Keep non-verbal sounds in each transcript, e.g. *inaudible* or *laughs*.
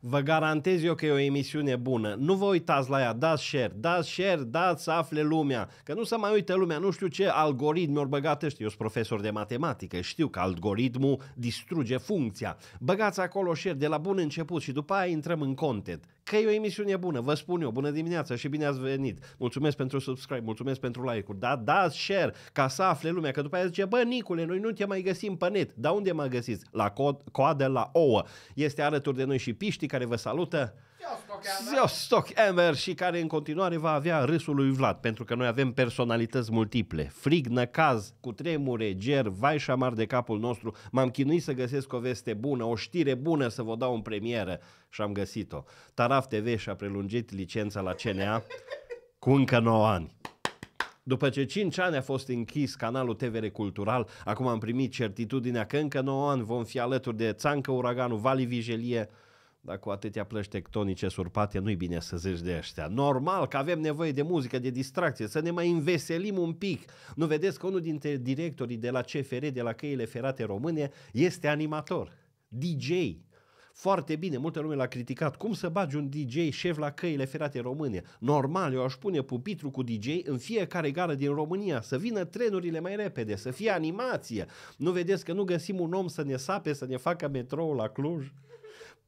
Vă garantez eu că e o emisiune bună. Nu vă uitați la ea, dați share, dați share, dați să afle lumea. Că nu se mai uită lumea, nu știu ce algoritmi ori băgat ăștia. Eu sunt profesor de matematică, știu că algoritmul distruge funcția. Băgați acolo share de la bun început și după aia intrăm în content că e o emisiune bună, vă spun eu, bună dimineața și bine ați venit. Mulțumesc pentru subscribe, mulțumesc pentru like-uri, da, da, share, ca să afle lumea, că după aia zice, bă, Nicule, noi nu te mai găsim pe net, dar unde mă găsiți? La co- coadă la ouă. Este alături de noi și Piști care vă salută. Siostoc Emer și care în continuare va avea râsul lui Vlad, pentru că noi avem personalități multiple. Frig, năcaz, cu tremure, ger, vai și amar de capul nostru. M-am chinuit să găsesc o veste bună, o știre bună să vă dau în premieră și am găsit-o. Taraf TV și-a prelungit licența la CNA cu încă 9 ani. După ce 5 ani a fost închis canalul TVR Cultural, acum am primit certitudinea că încă 9 ani vom fi alături de Țancă Uraganul, Vali Vigelie, dar cu atâtea plăci tectonice surpate nu-i bine să zici de ăștia. Normal că avem nevoie de muzică, de distracție, să ne mai înveselim un pic. Nu vedeți că unul dintre directorii de la CFR, de la Căile Ferate Române, este animator, DJ. Foarte bine, multă lume l-a criticat. Cum să bagi un DJ șef la căile ferate române? Normal, eu aș pune pupitru cu DJ în fiecare gară din România, să vină trenurile mai repede, să fie animație. Nu vedeți că nu găsim un om să ne sape, să ne facă metrou la Cluj?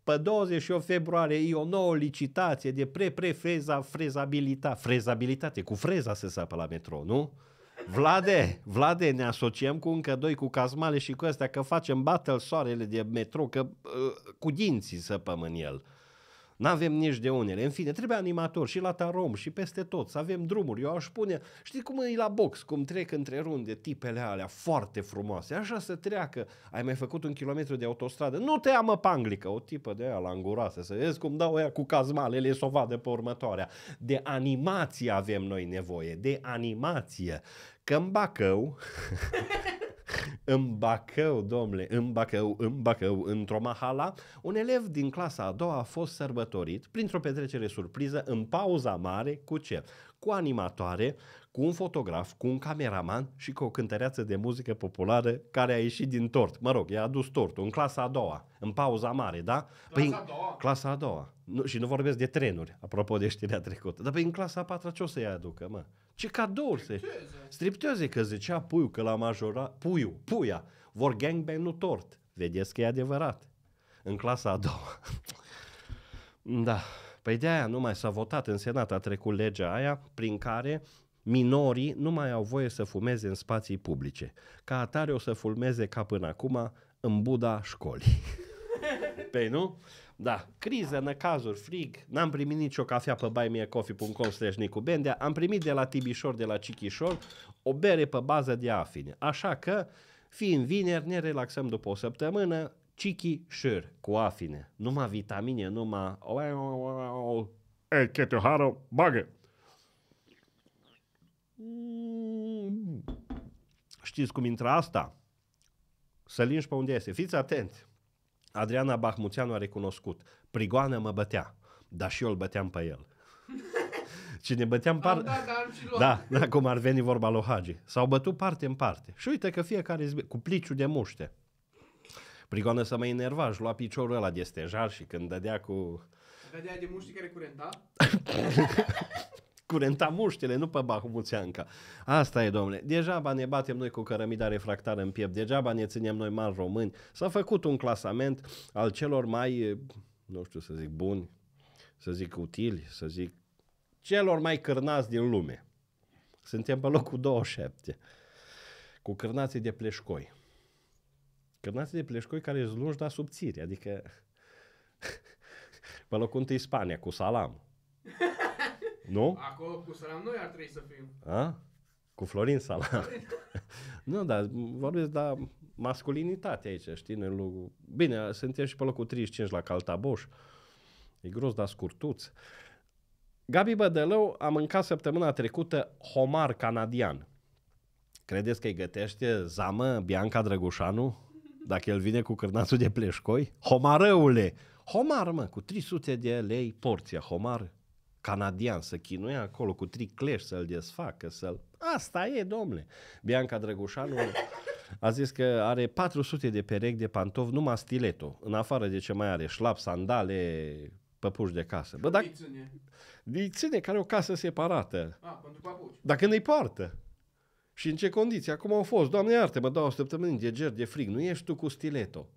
Pe 28 februarie e o nouă licitație de pre-pre-freza, frezabilitate, cu freza se sapă la metro, nu? Vlade, Vlade, ne asociem cu încă doi, cu cazmale și cu astea, că facem battle soarele de metro, că uh, cu dinții săpăm în el. Nu avem nici de unele. În fine, trebuie animator și la tarom și peste tot, să avem drumuri. Eu aș pune, știi cum e la box, cum trec între runde tipele alea foarte frumoase. Așa să treacă. Ai mai făcut un kilometru de autostradă. Nu te amă panglică, o tipă de aia languroasă, să vezi cum dau ea cu cazmalele să o vadă pe următoarea. De animație avem noi nevoie, de animație. bacău... *laughs* în Bacău, domnule, în Bacău, în Bacău, într-o mahala, un elev din clasa a doua a fost sărbătorit printr-o petrecere surpriză în pauza mare cu ce? cu animatoare, cu un fotograf, cu un cameraman și cu o cântăreață de muzică populară care a ieșit din tort. Mă rog, i-a adus tortul în clasa a doua, în pauza mare, da? Clasa păi, a doua? Clasa a doua. Nu, și nu vorbesc de trenuri, apropo de știrea trecută. Dar păi în clasa a patra ce o să-i aducă, mă? Ce cadouri se... Striptioze. că zicea puiul că la majora... puiu puia, vor gangbang, nu tort. Vedeți că e adevărat. În clasa a doua. *laughs* da. Păi de-aia nu mai s-a votat în Senat, a trecut legea aia prin care minorii nu mai au voie să fumeze în spații publice. Ca atare o să fumeze ca până acum în buda școlii. *laughs* Păi nu? Da. Criză, năcazuri, frig. N-am primit nicio cafea pe buymeacoffee.com slash Nicu Bendea. Am primit de la Tibișor, de la Cichișor, o bere pe bază de afine. Așa că, fiind vineri, ne relaxăm după o săptămână, chiki Shur, cu afine, numai vitamine, numai... Ei, Chetiohară, bagă! Știți cum intră asta? Să linși pe unde este. Fiți atenți! Adriana Bahmuțeanu a recunoscut. Prigoană mă bătea, dar și eu îl băteam pe el. *laughs* Și ne băteam parte. Da, da da, da, da, cum ar veni vorba lui Hagi. S-au bătut parte în parte. Și uite că fiecare zi, cu pliciu de muște prigoană să mă enerva, își lua piciorul ăla de stejar și când dădea cu... Dădea de muști care curenta? *laughs* curenta muștile, nu pe bahumuțeanca. Asta e, domnule. Degeaba ne batem noi cu cărămida refractară în piept, degeaba ne ținem noi mari români. S-a făcut un clasament al celor mai, nu știu să zic, buni, să zic utili, să zic, celor mai cârnați din lume. Suntem pe locul 27, cu cârnații de pleșcoi. Cărnații de pleșcoi care sunt lungi, dar subțiri, adică... *laughs* mă locuntă Spania cu salam. *laughs* nu? Acolo cu salam noi ar trebui să fim. A? Cu Florin Salam. *laughs* nu, dar vorbesc, da, masculinitate aici, știi, în locul... Bine, suntem și pe locul 35 la Caltaboș. E gros, dar scurtuț. Gabi Bădălău a mâncat săptămâna trecută homar canadian. Credeți că îi gătește zamă Bianca Drăgușanu? dacă el vine cu cârnațul de pleșcoi, homarăule, homar mă, cu 300 de lei porția, homar canadian, să chinuia acolo cu tricleș să-l desfacă, să-l... Asta e, domnule. Bianca Drăgușanu a zis că are 400 de perechi de pantofi, numai stiletul, în afară de ce mai are, șlap, sandale, păpuși de casă. Bă, păi dacă... Ține care o casă separată. A, ah, pentru papuci. Dacă nu-i poartă. Și în ce condiții? Acum au fost, doamne arte, mă dau o săptămână de ger, de frig, nu ești tu cu stileto.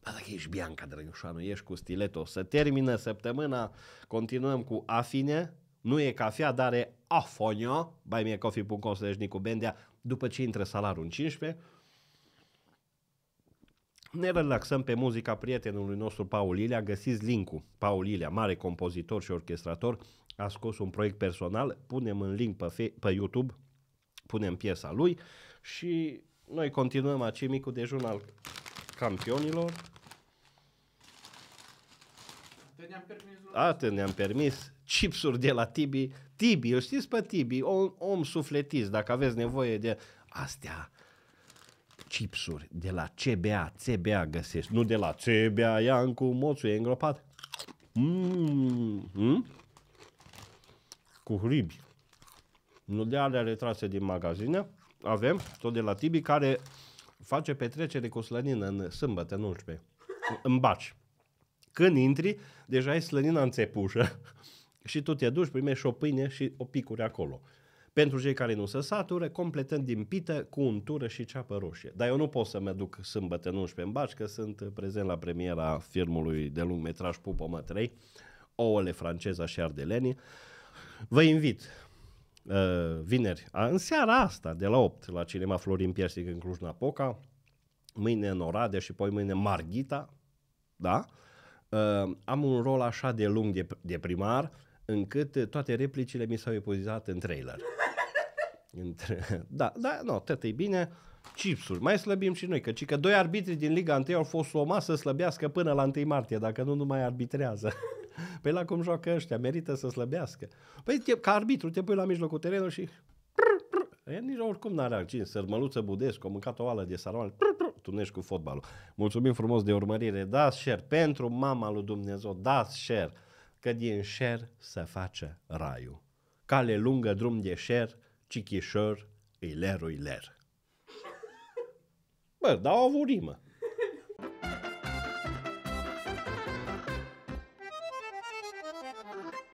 Dar dacă ești Bianca Drăgușoanu, ești cu stileto. Să termină săptămâna, continuăm cu afine, nu e cafea, dar e afonio, buymeacoffee.com să Nicu Bendea, după ce intră salarul în 15, ne relaxăm pe muzica prietenului nostru Paul Ilea, găsiți linkul. Paul Ilea, mare compozitor și orchestrator, a scos un proiect personal, punem în link pe, pe YouTube, punem piesa lui și noi continuăm acel micul dejun al campionilor. ne te Atât ne-am permis. Chipsuri de la Tibi. Tibi, îl știți pe Tibi, om, om sufletist, dacă aveți nevoie de astea chipsuri de la CBA, CBA găsești, nu de la CBA, cu moțul, e îngropat. Mm, mm? Cu hribi. Nu de alea retrase din magazine. Avem, tot de la Tibi, care face petrecere cu slănină în sâmbătă, în 11. În baci. Când intri, deja ai slănina în țepușă *laughs* și tu te duci, primești o pâine și o picuri acolo. Pentru cei care nu se satură, completând din pită cu untură și ceapă roșie. Dar eu nu pot să mă duc sâmbătă în 11 în Baci, că sunt prezent la premiera filmului de lung metraj Pupă 3, Ouăle franceza și ardelenii. Vă invit Uh, vineri, în seara asta, de la 8, la Cinema Florin Piersic în Cluj-Napoca, mâine în Oradea și poi mâine Marghita, da? Uh, am un rol așa de lung de, de primar, încât toate replicile mi s-au epuizat în trailer. *laughs* Între... Da, da, nu, no, tot e bine. Cipsuri, mai slăbim și noi, că, că doi arbitri din Liga 1 au fost o masă slăbească până la 1 martie, dacă nu, nu mai arbitrează. *laughs* Păi la cum joacă ăștia, merită să slăbească. Păi te, ca arbitru te pui la mijlocul terenului și... Prr, e, nici oricum n-are accent, sărmăluță budescu, a mâncat o oală de sarmale, prr, prr, tunești cu fotbalul. Mulțumim frumos de urmărire, dați share pentru mama lui Dumnezeu, dați share, că din share se face raiul. Cale lungă, drum de share, cichișor, îi iler. Bă, dar au avut rimă.